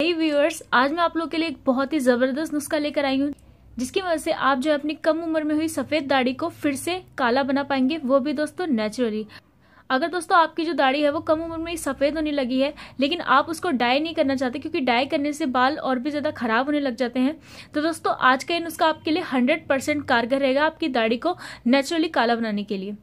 hey viewers आज मैं आप लोग के लिए एक बहुत ही ज़बरदस्त नुस्खा लेकर आई हूँ जिसकी वजह से आप जो अपनी कम उम्र में हुई सफ़ेद दाढ़ी को फिर से काला बना पाएंगे वो भी दोस्तों नेचुरली अगर दोस्तों आपकी जो दाढ़ी है वो कम उम्र में ही सफ़ेद होने लगी है लेकिन आप उसको डाई नहीं करना चाहते क्योंकि डाई करने से बाल और भी ज़्यादा ख़राब होने लग जाते हैं तो दोस्तों आज का ये नुस्खा आपके लिए हंड्रेड परसेंट कारगर रहेगा आपकी दाढ़ी को नेचुरली काला बनाने के लिए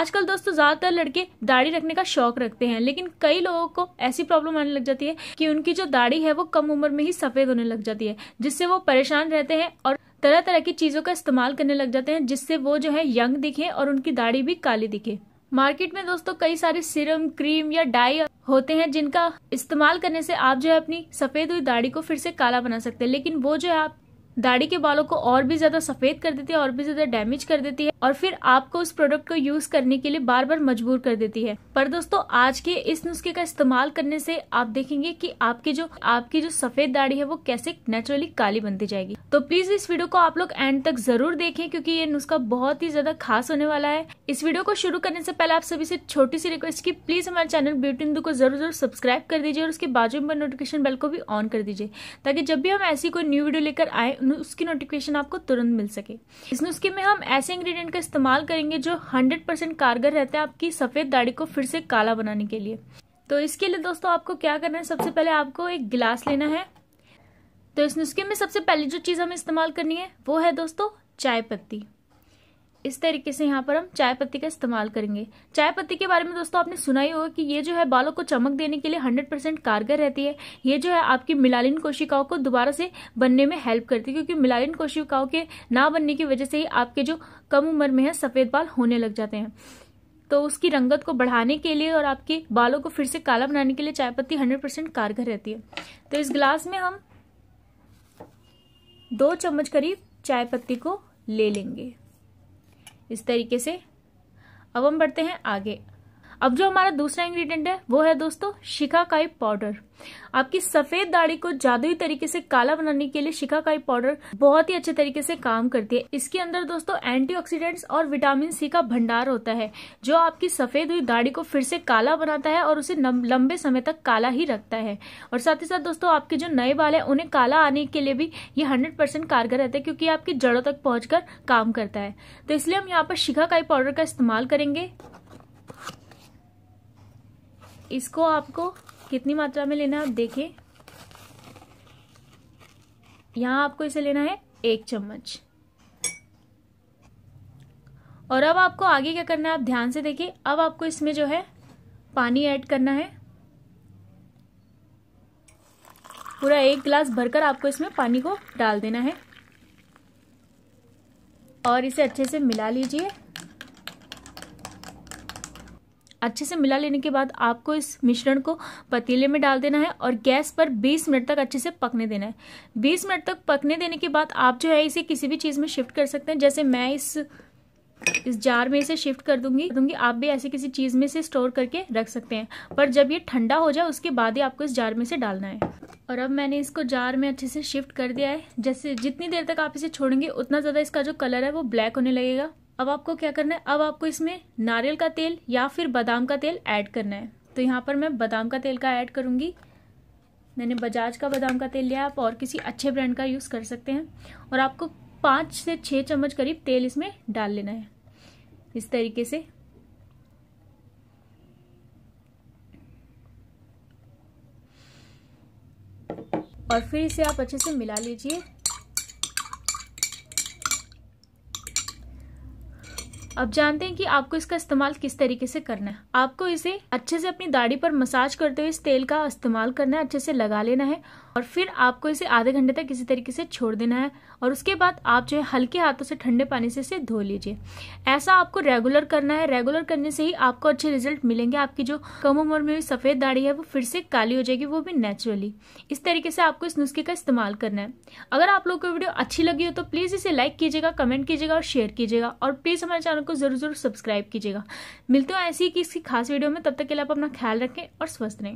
आजकल दोस्तों ज़्यादातर लड़के दाढ़ी रखने का शौक रखते हैं लेकिन कई लोगों को ऐसी प्रॉब्लम आने लग जाती है कि उनकी जो दाढ़ी है वो कम उम्र में ही सफ़ेद होने लग जाती है जिससे वो परेशान रहते हैं और तरह तरह की चीज़ों का इस्तेमाल करने लग जाते हैं जिससे वो जो है यंग दिखे और उनकी दाढ़ी भी काली दिखे मार्केट में दोस्तों कई सारे सीरम क्रीम या डाई होते हैं जिनका इस्तेमाल करने से आप जो है अपनी सफेद हुई दाढ़ी को फिर से काला बना सकते हैं लेकिन वो जो है आप दाढ़ी के बालों को और भी ज्यादा सफेद कर देती है और भी ज्यादा डैमेज कर देती है और फिर आपको उस प्रोडक्ट को यूज करने के लिए बार बार मजबूर कर देती है पर दोस्तों आज के इस नुस्खे का इस्तेमाल करने से आप देखेंगे कि आपकी जो आपकी जो सफेद दाढ़ी है वो कैसे नेचुरली काली बनती जाएगी तो प्लीज इस वीडियो को आप लोग एंड तक जरूर देखें क्योंकि ये नुस्खा बहुत ही ज्यादा खास होने वाला है इस वीडियो को शुरू करने से पहले आप सभी से छोटी सी रिक्वेस्ट की प्लीज हमारे चैनल ब्यूटी इंदू को जरूर जरूर सब्सक्राइब कर दीजिए और उसके बाजू में नोटिफिकेशन बेल को भी ऑन कर दीजिए ताकि जब भी हम ऐसी कोई न्यू वीडियो लेकर आए उसकी नोटिफिकेशन आपको तुरंत मिल सके इस नुस्खे में हम ऐसे इंग्रेडिएंट का इस्तेमाल करेंगे जो 100% कारगर रहते हैं आपकी सफ़ेद दाढ़ी को फिर से काला बनाने के लिए तो इसके लिए दोस्तों आपको क्या करना है सबसे पहले आपको एक गिलास लेना है तो इस नुस्खे में सबसे पहले जो चीज़ हमें इस्तेमाल करनी है वो है दोस्तों चाय पत्ती इस तरीके से यहाँ पर हम चाय पत्ती का इस्तेमाल करेंगे चाय पत्ती के बारे में दोस्तों आपने सुना ही होगा कि ये जो है बालों को चमक देने के लिए 100% कारगर रहती है ये जो है आपकी मिलालिन कोशिकाओं को दोबारा से बनने में हेल्प करती है क्योंकि मिलालिन कोशिकाओं के ना बनने की वजह से ही आपके जो कम उम्र में है सफ़ेद बाल होने लग जाते हैं तो उसकी रंगत को बढ़ाने के लिए और आपके बालों को फिर से काला बनाने के लिए चाय पत्ती हंड्रेड परसेंट कारगर रहती है तो इस गिलास में हम दो चम्मच करीब चाय पत्ती को ले लेंगे इस तरीके से अब हम बढ़ते हैं आगे अब जो हमारा दूसरा इंग्रेडिएंट है वो है दोस्तों शिकाकाई पाउडर आपकी सफेद दाढ़ी को जादुई तरीके से काला बनाने के लिए शिकाकाई पाउडर बहुत ही अच्छे तरीके से काम करती है इसके अंदर दोस्तों एंटीऑक्सीडेंट्स और विटामिन सी का भंडार होता है जो आपकी सफेद हुई दाढ़ी को फिर से काला बनाता है और उसे लंबे समय तक काला ही रखता है और साथ ही साथ दोस्तों आपके जो नए बाल है उन्हें काला आने के लिए भी ये हंड्रेड कारगर रहता है क्योंकि आपकी जड़ों तक पहुंचकर काम करता है तो इसलिए हम यहाँ पर शिकाकाई पाउडर का इस्तेमाल करेंगे इसको आपको कितनी मात्रा में लेना है आप देखिए यहां आपको इसे लेना है एक चम्मच और अब आपको आगे क्या करना है आप ध्यान से देखिए अब आपको इसमें जो है पानी ऐड करना है पूरा एक गिलास भरकर आपको इसमें पानी को डाल देना है और इसे अच्छे से मिला लीजिए अच्छे से मिला लेने के बाद आपको इस मिश्रण को पतीले में डाल देना है और गैस पर 20 मिनट तक अच्छे से पकने देना है 20 मिनट तक पकने देने के बाद आप जो है इसे किसी भी चीज़ में शिफ्ट कर सकते हैं जैसे मैं इस इस जार में इसे शिफ्ट कर दूंगी दूंगी आप भी ऐसे किसी चीज़ में इसे स्टोर करके रख सकते हैं पर जब ये ठंडा हो जाए उसके बाद ही आपको इस जार में से डालना है और अब मैंने इसको जार में अच्छे से शिफ्ट कर दिया है जैसे जितनी देर तक आप इसे छोड़ेंगे उतना ज़्यादा इसका जो कलर है वो ब्लैक होने लगेगा अब आपको क्या करना है अब आपको इसमें नारियल का तेल या फिर बादाम का तेल ऐड करना है तो यहाँ पर मैं बादाम का तेल का ऐड करूँगी मैंने बजाज का बादाम का तेल लिया आप और किसी अच्छे ब्रांड का यूज़ कर सकते हैं और आपको पाँच से छः चम्मच करीब तेल इसमें डाल लेना है इस तरीके से और फिर इसे आप अच्छे से मिला लीजिए अब जानते हैं कि आपको इसका इस्तेमाल किस तरीके से करना है आपको इसे अच्छे से अपनी दाढ़ी पर मसाज करते हुए इस तेल का इस्तेमाल करना है अच्छे से लगा लेना है और फिर आपको इसे आधे घंटे तक किसी तरीके से छोड़ देना है और उसके बाद आप जो है हल्के हाथों से ठंडे पानी से इसे धो लीजिए ऐसा आपको रेगुलर करना है रेगुलर करने से ही आपको अच्छे रिजल्ट मिलेंगे आपकी जो कम उम्र में सफ़ेद दाढ़ी है वो फिर से काली हो जाएगी वो भी नेचुरली इस तरीके से आपको इस नुस्खे का इस्तेमाल करना है अगर आप लोग को वीडियो अच्छी लगी हो तो प्लीज़ इसे लाइक कीजिएगा कमेंट कीजिएगा और शेयर कीजिएगा और प्लीज़ हमारे चैनल चैनल को जरूर जरूर सब्सक्राइब कीजिएगा मिलते हो ऐसी किसी खास वीडियो में तब तक के लिए आप अपना ख्याल रखें और स्वस्थ रहें